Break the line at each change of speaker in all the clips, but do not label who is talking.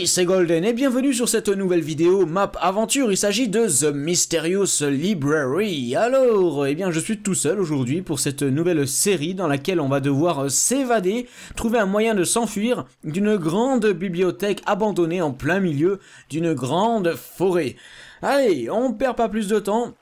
Salut, c'est Golden et bienvenue sur cette nouvelle vidéo map aventure, il s'agit de The Mysterious Library. Alors, eh bien je suis tout seul aujourd'hui pour cette nouvelle série dans laquelle on va devoir euh, s'évader, trouver un moyen de s'enfuir d'une grande bibliothèque abandonnée en plein milieu d'une grande forêt. Allez, on perd pas plus de temps,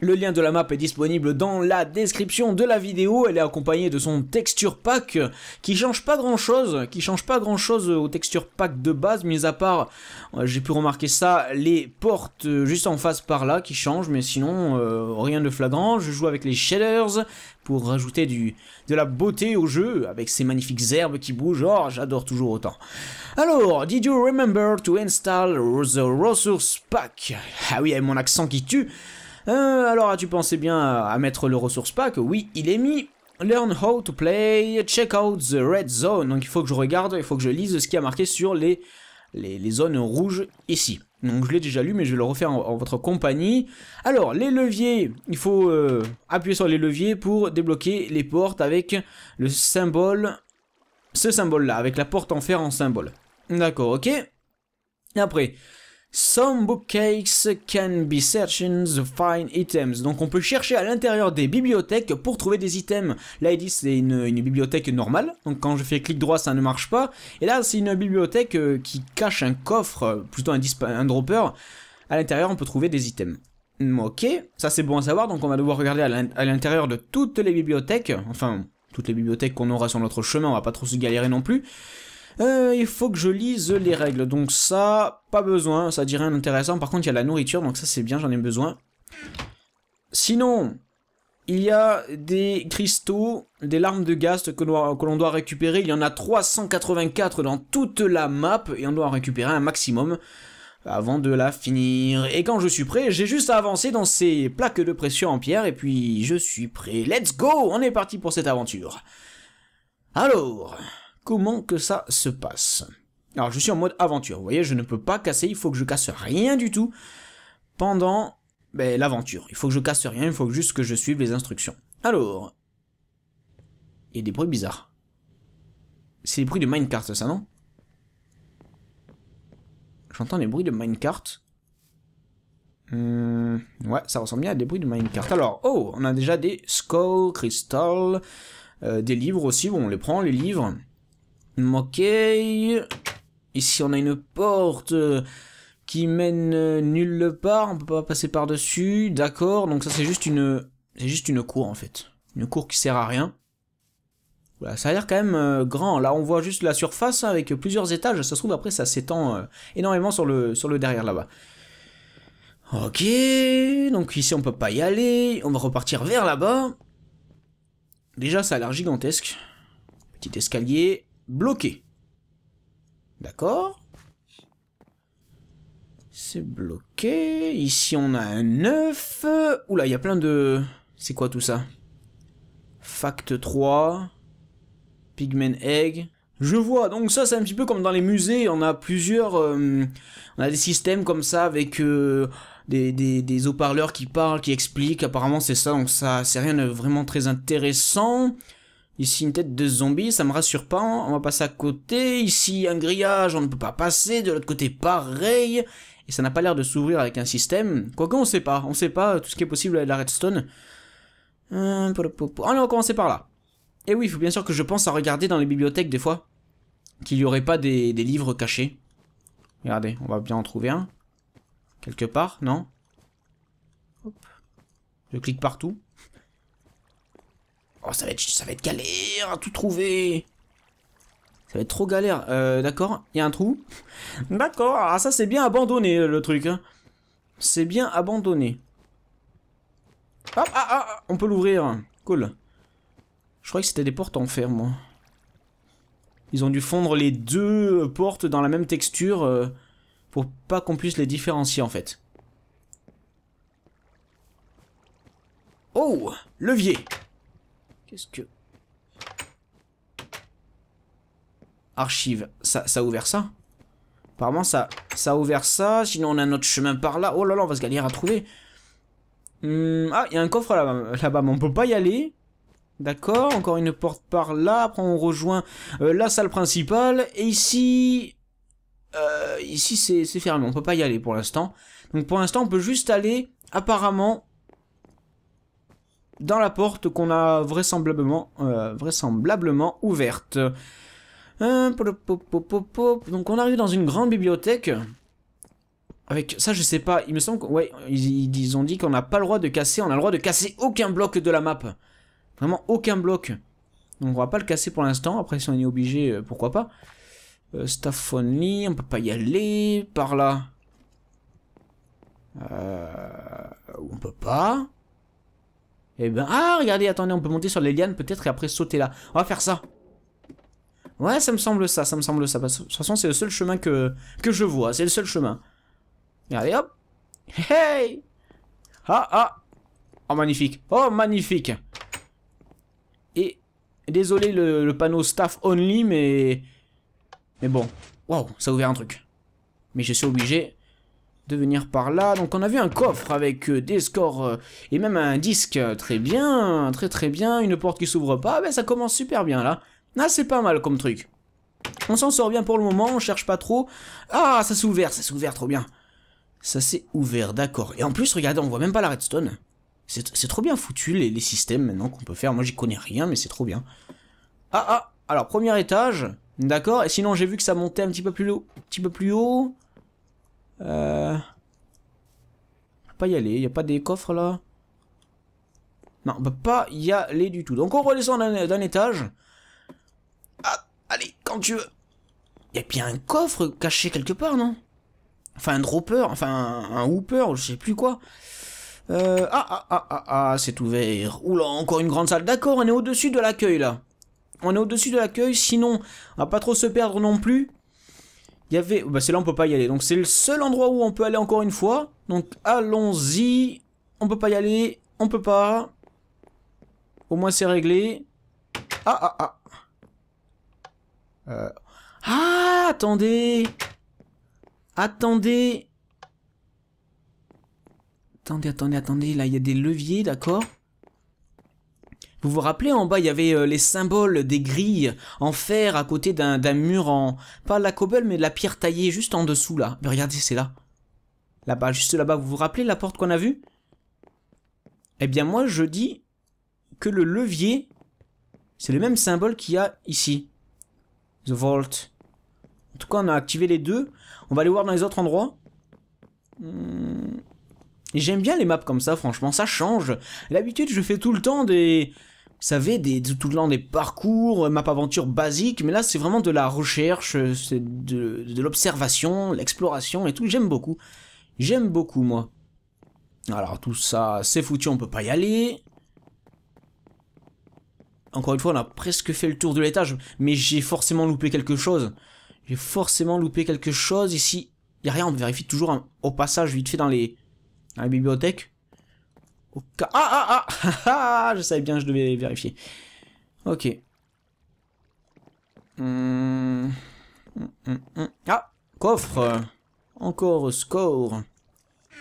le lien de la map est disponible dans la description de la vidéo, elle est accompagnée de son texture pack qui change pas grand chose, qui change pas grand chose au texture pack de base, mis à part, euh, j'ai pu remarquer ça, les portes euh, juste en face par là qui changent, mais sinon euh, rien de flagrant, je joue avec les shaders pour rajouter du, de la beauté au jeu avec ces magnifiques herbes qui bougent, oh j'adore toujours autant. Alors, did you remember to install the resource pack Ah oui, avec mon accent qui tue euh, alors as-tu pensé bien à mettre le ressource pack Oui, il est mis. Learn how to play, check out the red zone. Donc il faut que je regarde, il faut que je lise ce qui a marqué sur les, les, zones rouges ici. Donc je l'ai déjà lu, mais je vais le refaire en, votre compagnie. Alors, les leviers, il faut euh, appuyer sur les leviers pour débloquer les portes avec le symbole, ce symbole-là, avec la porte en fer en symbole. D'accord, ok. après, Some BOOKCAKES can be searching the fine items. Donc on peut chercher à l'intérieur des bibliothèques pour trouver des items. Là il dit c'est une, bibliothèque normale, donc quand je fais clic droit ça ne marche pas. Et là c'est une bibliothèque euh, qui cache un coffre, euh, plutôt un, un dropper. À l'intérieur on peut trouver des items. Mm, ok, ça c'est bon à savoir, donc on va devoir regarder à l'intérieur de toutes les bibliothèques, enfin toutes les bibliothèques qu'on aura sur notre chemin, on va pas trop se galérer non plus. Euh, il faut que je lise les règles. Donc ça, pas besoin, ça dirait rien d'intéressant. Par contre, il y a la nourriture, donc ça c'est bien, j'en ai besoin. Sinon, il y a des cristaux, des larmes de gast que, l'on doit récupérer. Il y en a 384 dans toute la map et on doit en récupérer un maximum avant de la finir. Et quand je suis prêt, j'ai juste à avancer dans ces plaques de pression en pierre et puis je suis prêt. Let's go On est parti pour cette aventure. Alors comment que ça se passe. Alors je suis en mode aventure, vous voyez, je ne peux pas casser, il faut que je casse rien du tout pendant ben, l'aventure. Il faut que je casse rien, il faut juste que je suive les instructions. Alors, il y a des bruits bizarres. C'est les bruits de minecart ça non J'entends les bruits de minecart. Hum, ouais, ça ressemble bien à des bruits de minecart. Alors, oh, on a déjà des skulls, crystal, euh, des livres aussi, bon, on les prend, les livres. Mm, ok. Ici, on a une porte euh, qui mène euh, nulle part. On peut pas passer par-dessus. D'accord. Donc ça, c'est juste une... C'est juste une cour, en fait. Une cour qui sert à rien. Voilà, ça a l'air quand même euh, grand. Là, on voit juste la surface hein, avec plusieurs étages. Ça se trouve, après, ça s'étend énormément sur le, sur le derrière, là-bas. Ok, donc ici, on peut pas y aller. On va repartir vers là-bas. Déjà, ça a l'air gigantesque. Petit escalier bloqué. D'accord C'est bloqué. Ici, on a un 9. Oula, il y a plein de... C'est quoi tout ça Fact 3. Pigment Egg. Je vois, donc ça c'est un petit peu comme dans les musées, on a plusieurs... Euh, on a des systèmes comme ça avec euh, des, des haut-parleurs qui parlent, qui expliquent, apparemment c'est ça, donc ça c'est rien de vraiment très intéressant. Ici, une tête de zombie, ça me rassure pas. Hein. On va passer à côté. Ici, un grillage, on ne peut pas passer. De l'autre côté, pareil. Et ça n'a pas l'air de s'ouvrir avec un système. Quoique, on sait pas. On sait pas tout ce qui est possible avec la redstone. Hum, Allez, on va commencer par là. Et eh oui, il faut bien sûr que je pense à regarder dans les bibliothèques des fois. Qu'il n'y aurait pas des, livres cachés. Regardez, on va bien en trouver un. Quelque part, non Je clique partout. Oh, ça va être, ça va être galère à tout trouver. Ça va être trop galère. Euh, d'accord, il y a un trou. D'accord, ah ça c'est bien abandonné le truc. Hein. C'est bien abandonné. Hop, ah, ah, ah, on peut l'ouvrir. Cool. Je croyais que c'était des portes en fer, moi. Ils ont dû fondre les deux portes dans la même texture euh, pour pas qu'on puisse les différencier, en fait. Oh Levier Qu'est-ce que... Archive. Ça, a ouvert ça Apparemment, ça, ça a ouvert ça. Sinon, on a notre chemin par là. Oh là là, on va se galérer à trouver. Hmm, ah, il y a un coffre là-bas, mais on peut pas y aller. D'accord, encore une porte par là. Après, on rejoint euh, la salle principale. Et ici... Euh, ici, c'est fermé. On peut pas y aller pour l'instant. Donc, pour l'instant, on peut juste aller, apparemment, dans la porte qu'on a vraisemblablement, euh, vraisemblablement ouverte. Hein, donc on arrive dans une grande bibliothèque. Avec ça, je sais pas, il me semble que, ouais, ils, ont dit qu'on n'a pas le droit de casser, on a le droit de casser aucun bloc de la map. Vraiment aucun bloc. Donc on va pas le casser pour l'instant, après si on est obligé, euh, pourquoi pas. Euh, on peut pas y aller, par là. Euh, on peut pas. Et eh ben, ah, regardez, attendez, on peut monter sur les lianes peut-être et après sauter là. On va faire ça. Ouais, ça me semble ça, ça me semble ça. De toute façon, c'est le seul chemin que, que je vois, c'est le seul chemin. Regardez, hop. Hey Ah, ah Oh, magnifique. Oh, magnifique. Et, désolé le, panneau staff only, mais... Mais bon. Waouh, ça a ouvert un truc. Mais je suis obligé de venir par là. Donc on a vu un coffre avec euh, des scores euh, et même un disque très bien, très très bien. Une porte qui s'ouvre pas, ah ben ça commence super bien là. Ah c'est pas mal comme truc. On s'en sort bien pour le moment, on cherche pas trop. Ah ça s'est ouvert, ça s'est ouvert trop bien. Ça s'est ouvert, d'accord. Et en plus, regardez, on voit même pas la redstone. C'est trop bien foutu les, les systèmes maintenant qu'on peut faire. Moi j'y connais rien, mais c'est trop bien. Ah ah, alors premier étage, d'accord. Et sinon j'ai vu que ça montait un petit peu plus haut, un petit peu plus haut. Euh... Pas y aller, y a pas des coffres là Non, on peut pas y aller du tout. Donc on redescend d'un étage. Ah, allez, quand tu veux. Y a bien un coffre caché quelque part, non Enfin un dropper, enfin un, un hooper, je sais plus quoi. ah, ah, ah, ah, ah c'est ouvert. Oula, encore une grande salle. D'accord, on est au-dessus de l'accueil, là. On est au-dessus de l'accueil, sinon, on va pas trop se perdre non plus. Il y avait... Bah c'est là on peut pas y aller. Donc c'est le seul endroit où on peut aller encore une fois. Donc allons-y. On peut pas y aller. On peut pas. Au moins c'est réglé. Ah ah ah. Euh... Ah attendez. Attendez. Attendez, attendez, attendez. Là il y a des leviers, d'accord vous vous rappelez, en bas, il y avait euh, les symboles des grilles en fer à côté d'un mur en... Pas la cobble, mais de la pierre taillée, juste en dessous, là. Mais regardez, c'est là. Là-bas, juste là-bas. Vous vous rappelez la porte qu'on a vue Eh bien, moi, je dis que le levier, c'est le même symbole qu'il y a ici. The Vault. En tout cas, on a activé les deux. On va aller voir dans les autres endroits. Hmm. J'aime bien les maps comme ça, franchement, ça change. L'habitude, je fais tout le temps des... Vous savez, des, tout le temps des parcours, euh, map aventure basique, mais là, c'est vraiment de la recherche, euh, c'est de, l'observation, l'exploration et tout. J'aime beaucoup. J'aime beaucoup, moi. Alors, tout ça, c'est foutu, on peut pas y aller. Encore une fois, on a presque fait le tour de l'étage, mais j'ai forcément loupé quelque chose. J'ai forcément loupé quelque chose. Ici, il a rien, on vérifie toujours au passage vite fait dans les la bibliothèque Ah ah ah, ah ah Je savais bien, que je devais vérifier. Ok. Hmm. Hmm, hmm, ah Coffre Encore score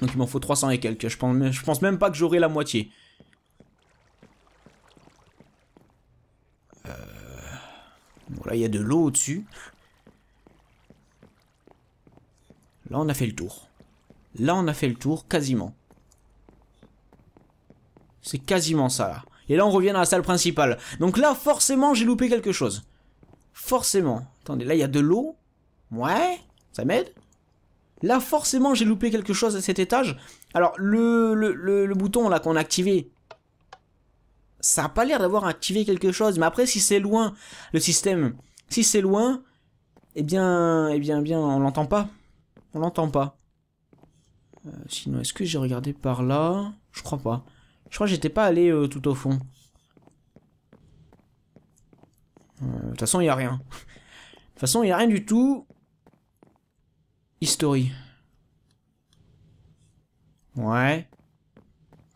Donc il m'en faut 300 et quelques. Je pense, même pas que j'aurai la moitié. Euh... Voilà, il y a de l'eau au-dessus. Là, on a fait le tour. Là, on a fait le tour, quasiment. C'est quasiment ça, là. Et là, on revient dans la salle principale. Donc là, forcément, j'ai loupé quelque chose. Forcément. Attendez, là, il y a de l'eau. Ouais, ça m'aide. Là, forcément, j'ai loupé quelque chose à cet étage. Alors, le, le, le, bouton, là, qu'on a activé, ça a pas l'air d'avoir activé quelque chose. Mais après, si c'est loin, le système, si c'est loin, eh bien, eh bien, eh bien, on l'entend pas. On l'entend pas. Euh, sinon, est-ce que j'ai regardé par là Je crois pas. Je crois que j'étais pas allé euh, tout au fond. Euh, de toute façon, il n'y a rien. De toute façon, il n'y a rien du tout. History. Ouais.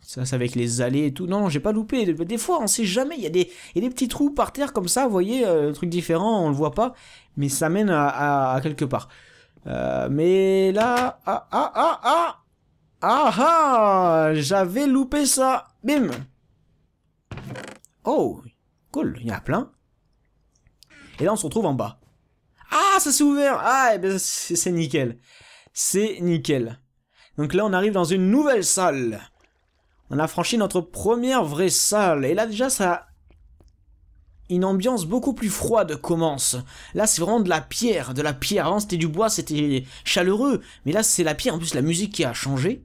Ça, c'est avec les allées et tout. Non, j'ai pas loupé. Des fois, on sait jamais. Il y, a des, petits trous par terre comme ça, vous voyez, un truc différent, on le voit pas. Mais ça mène à quelque part. Euh, mais là... Ah, ah, ah, ah Ah ah J'avais loupé ça Bim Oh Cool, il y en a plein. Et là, on se retrouve en bas. Ah, ça s'est ouvert Ah, eh ben, c'est nickel. C'est nickel. Donc là, on arrive dans une nouvelle salle. On a franchi notre première vraie salle. Et là, déjà, ça une ambiance beaucoup plus froide commence. Là, c'est vraiment de la pierre, de la pierre. Avant, c'était du bois, c'était chaleureux, mais là, c'est la pierre. En plus, la musique qui a changé.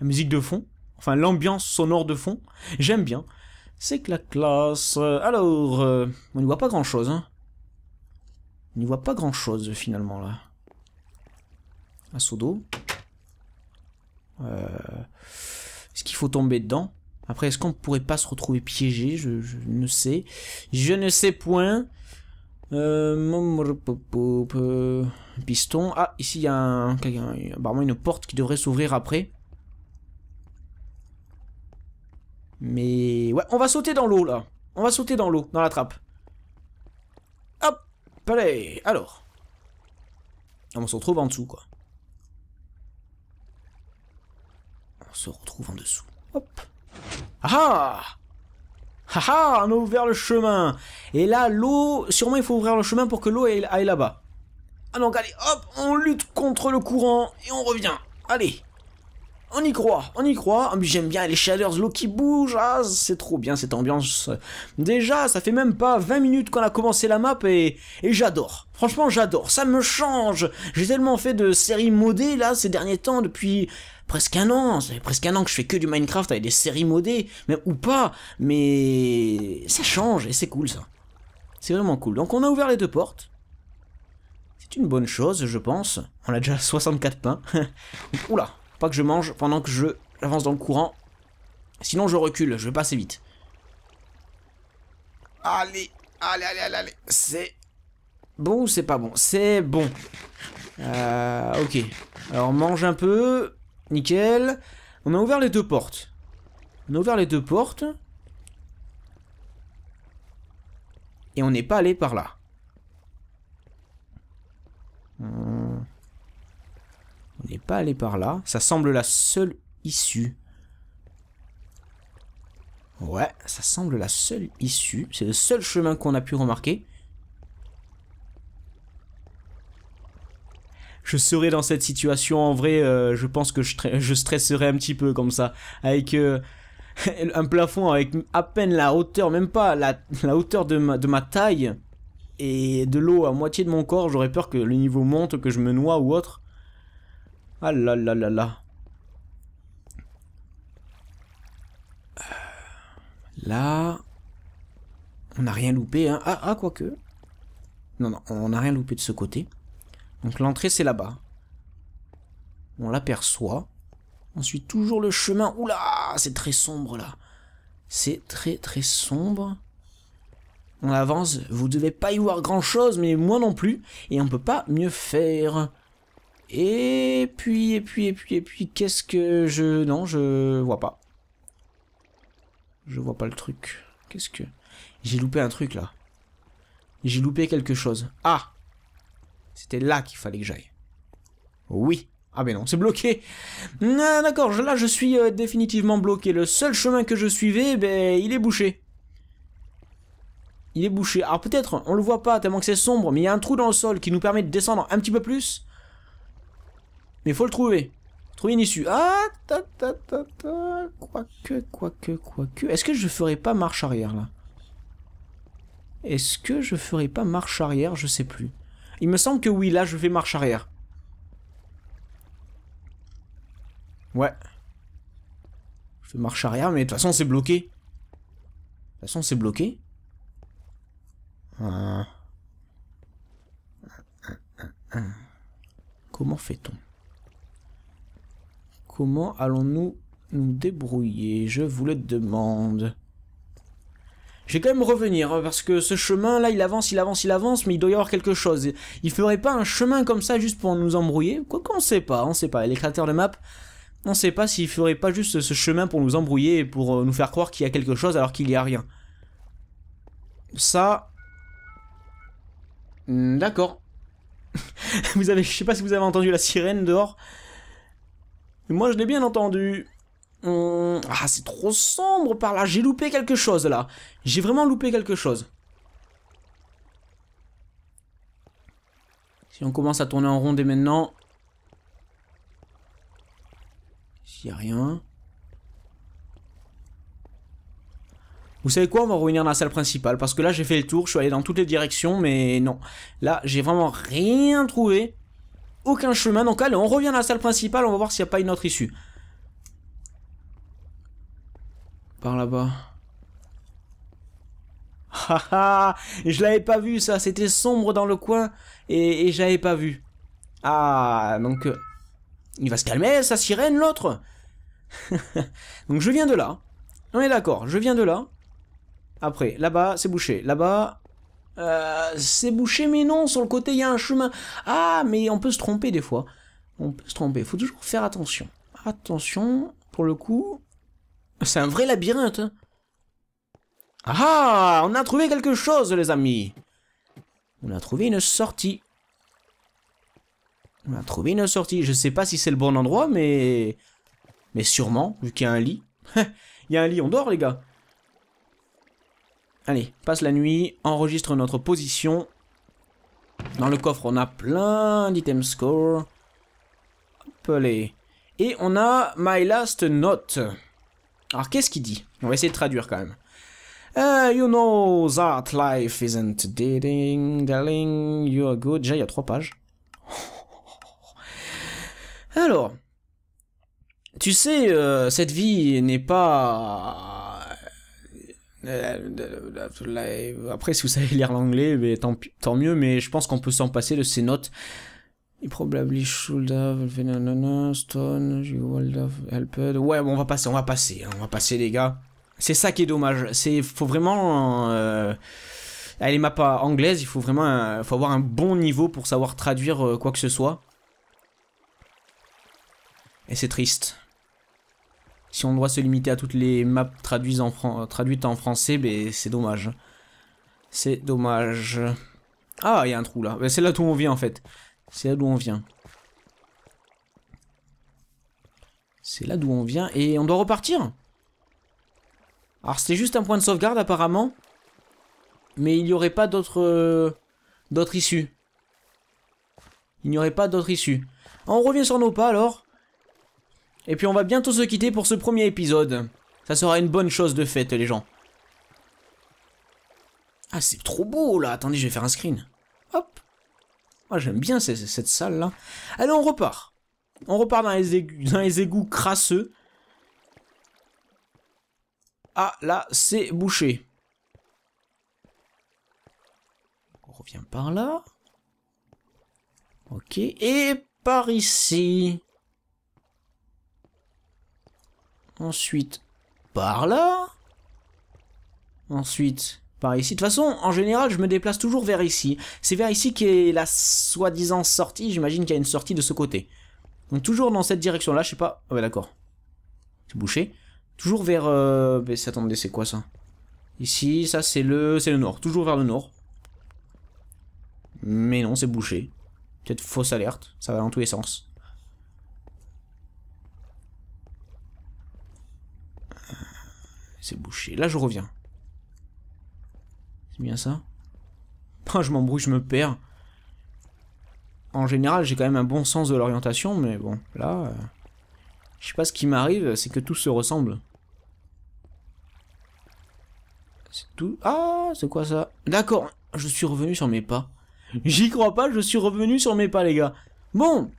La musique de fond, enfin l'ambiance sonore de fond, j'aime bien. C'est que la classe. Alors, euh, on n'y voit pas grand-chose. Hein. On n'y voit pas grand-chose finalement là. Un seau d'eau. Euh, est-ce qu'il faut tomber dedans après, est-ce qu'on pourrait pas se retrouver piégé je, ne sais. Je ne sais point. Euh, euh, piston. Ah, ici, il y a un... apparemment une porte qui devrait s'ouvrir après. Mais... Ouais, on va sauter dans l'eau, là. On va sauter dans l'eau, dans la trappe. Hop Allez Alors. Ah, on se retrouve en dessous, quoi. On se retrouve en dessous. Hop ah Ah On a ouvert le chemin Et là, l'eau... Sûrement, il faut ouvrir le chemin pour que l'eau aille là-bas. Ah donc, allez, hop On lutte contre le courant et on revient. Allez on y croit, on y croit. Ah, j'aime bien les shaders, l'eau qui bouge. Ah, c'est trop bien cette ambiance. Déjà, ça fait même pas 20 minutes qu'on a commencé la map et j'adore. Franchement, j'adore. Ça me change. J'ai tellement fait de séries modées là ces derniers temps depuis presque un an, ça fait presque un an que je fais que du Minecraft avec des séries modées, même ou pas, mais ça change et c'est cool ça. C'est vraiment cool. Donc on a ouvert les deux portes. C'est une bonne chose, je pense. On a déjà 64 pains. Oula, pas que je mange pendant que je avance dans le courant. Sinon je recule, je vais assez vite. Allez, allez, allez, allez, C'est bon ou c'est pas bon C'est bon. Euh, ok. Alors mange un peu. Nickel. On a ouvert les deux portes. On a ouvert les deux portes. Et on n'est pas allé par là. On n'est pas allé par là. Ça semble la seule issue. Ouais, ça semble la seule issue. C'est le seul chemin qu'on a pu remarquer. je serais dans cette situation en vrai, euh, je pense que je, stresserais un petit peu comme ça, avec euh, un plafond avec à peine la hauteur, même pas la, hauteur de ma, taille et de l'eau à moitié de mon corps, j'aurais peur que le niveau monte, que je me noie ou autre. Ah là là là là. Là, on n'a rien loupé. Hein. Ah, ah, quoique. Non, non, on n'a rien loupé de ce côté. Donc l'entrée, c'est là-bas. On l'aperçoit. On suit toujours le chemin. Oula, c'est très sombre là. C'est très très sombre. On avance. Vous devez pas y voir grand chose, mais moi non plus. Et on peut pas mieux faire. Et puis, et puis, et puis, et puis, qu'est-ce que je... Non, je vois pas. Je vois pas le truc. Qu'est-ce que... J'ai loupé un truc là. J'ai loupé quelque chose. Ah c'était là qu'il fallait que j'aille. Oui. Ah mais non, c'est bloqué. non ah, D'accord, là je suis euh, définitivement bloqué. Le seul chemin que je suivais, ben, il est bouché. Il est bouché. Alors peut-être, on le voit pas tellement que c'est sombre, mais il y a un trou dans le sol qui nous permet de descendre un petit peu plus. Mais faut le trouver. Trouver une issue. Ah, ta ta ta ta. Quoique, quoique, quoique. Est-ce que je ferai pas marche arrière là Est-ce que je ferai pas marche arrière Je sais plus. Il me semble que oui, là, je fais marche arrière. Ouais. Je fais marche arrière, mais de toute façon, c'est bloqué. De toute façon, c'est bloqué. Ah. Comment fait-on Comment allons-nous nous débrouiller Je vous le demande. Je vais quand même revenir, hein, parce que ce chemin là, il avance, il avance, il avance, mais il doit y avoir quelque chose. Il ferait pas un chemin comme ça juste pour nous embrouiller Quoi qu'on sait pas, on sait pas. Les créateurs de map, on sait pas s'il ferait pas juste ce chemin pour nous embrouiller et pour euh, nous faire croire qu'il y a quelque chose alors qu'il n'y a rien. Ça... Hmm, d'accord. vous avez, je sais pas si vous avez entendu la sirène dehors. Moi je l'ai bien entendu ah, c'est trop sombre par là. J'ai loupé quelque chose là. J'ai vraiment loupé quelque chose. Si on commence à tourner en rond dès maintenant. S'il n'y a rien. Vous savez quoi, on va revenir dans la salle principale, parce que là j'ai fait le tour, je suis allé dans toutes les directions, mais non. Là, j'ai vraiment rien trouvé, aucun chemin, donc allez, on revient dans la salle principale, on va voir s'il n'y a pas une autre issue. Par là-bas. Ah, ah Je l'avais pas vu ça, c'était sombre dans le coin et, j'avais pas vu. Ah, donc... Euh, il va se calmer, sa sirène, l'autre Donc je viens de là. On est d'accord, je viens de là. Après, là-bas, c'est bouché. Là-bas... Euh, c'est bouché, mais non, sur le côté, il y a un chemin. Ah, mais on peut se tromper des fois. On peut se tromper, Il faut toujours faire attention. Attention, pour le coup, c'est un vrai labyrinthe. Hein. Ah, on a trouvé quelque chose, les amis. On a trouvé une sortie. On a trouvé une sortie. Je sais pas si c'est le bon endroit, mais... Mais sûrement, vu qu'il y a un lit. Il y a un lit, on dort, les gars. Allez, passe la nuit, enregistre notre position. Dans le coffre, on a plein d'items score. Hop, Et on a My Last Note. Alors qu'est-ce qu'il dit On va essayer de traduire quand même. Euh, you know that life isn't dating, darling, you are good. Déjà, il y a trois pages. Alors, tu sais, euh, cette vie n'est pas... Euh, après, si vous savez lire l'anglais, tant mieux, mais je pense qu'on peut s'en passer de ces notes. Il probably should have, Stone, you would have helped. Ouais, bon, on va passer, on va passer, hein, on va passer, les gars. C'est ça qui est dommage. C'est, faut vraiment. Euh, les maps anglaises, il faut vraiment, euh, faut avoir un bon niveau pour savoir traduire euh, quoi que ce soit. Et c'est triste. Si on doit se limiter à toutes les maps traduites en, traduites en français, ben, c'est dommage. C'est dommage. Ah, il y a un trou là. Ben, c'est là où on vient en fait. C'est là d'où on vient. C'est là d'où on vient et on doit repartir. Alors c'était juste un point de sauvegarde apparemment. Mais il n'y aurait pas d'autre euh, D'autres issues. Il n'y aurait pas d'autre issue. On revient sur nos pas alors. Et puis on va bientôt se quitter pour ce premier épisode. Ça sera une bonne chose de fait les gens. Ah c'est trop beau là. Attendez je vais faire un screen. Hop. Moi, j'aime bien cette, salle-là. Allez, on repart. On repart dans les, dans les égouts crasseux. Ah, là, c'est bouché. On revient par là. Ok, et par ici. Ensuite, par là. Ensuite, par ici. De toute façon, en général, je me déplace toujours vers ici. C'est vers ici qu'est la soi-disant sortie. J'imagine qu'il y a une sortie de ce côté. Donc toujours dans cette direction-là, je sais pas... Ah ouais, d'accord. C'est bouché. Toujours vers... Euh... Mais attendez, c'est quoi ça Ici, ça c'est le... C'est le nord. Toujours vers le nord. Mais non, c'est bouché. Peut-être fausse alerte. Ça va dans tous les sens. C'est bouché. Là, je reviens bien ça je m'embrouille, je me perds. En général, j'ai quand même un bon sens de l'orientation, mais bon, là... Euh, je sais pas ce qui m'arrive, c'est que tout se ressemble. C'est tout... Ah, c'est quoi ça D'accord, je suis revenu sur mes pas. J'y crois pas, je suis revenu sur mes pas, les gars. Bon,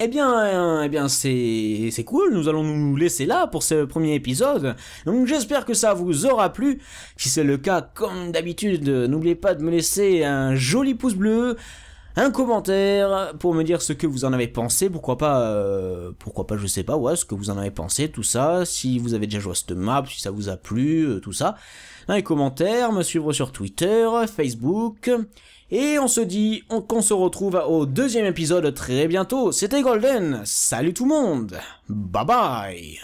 eh bien, eh bien c'est cool, nous allons nous laisser là pour ce premier épisode. Donc j'espère que ça vous aura plu. Si c'est le cas, comme d'habitude, n'oubliez pas de me laisser un joli pouce bleu, un commentaire pour me dire ce que vous en avez pensé, pourquoi pas, euh, pourquoi pas, je sais pas, ouais, ce que vous en avez pensé, tout ça, si vous avez déjà joué à cette map, si ça vous a plu, euh, tout ça. Dans les commentaires, me suivre sur Twitter, Facebook... Et on se dit qu'on se retrouve au deuxième épisode très bientôt. C'était Golden. Salut tout le monde. Bye bye.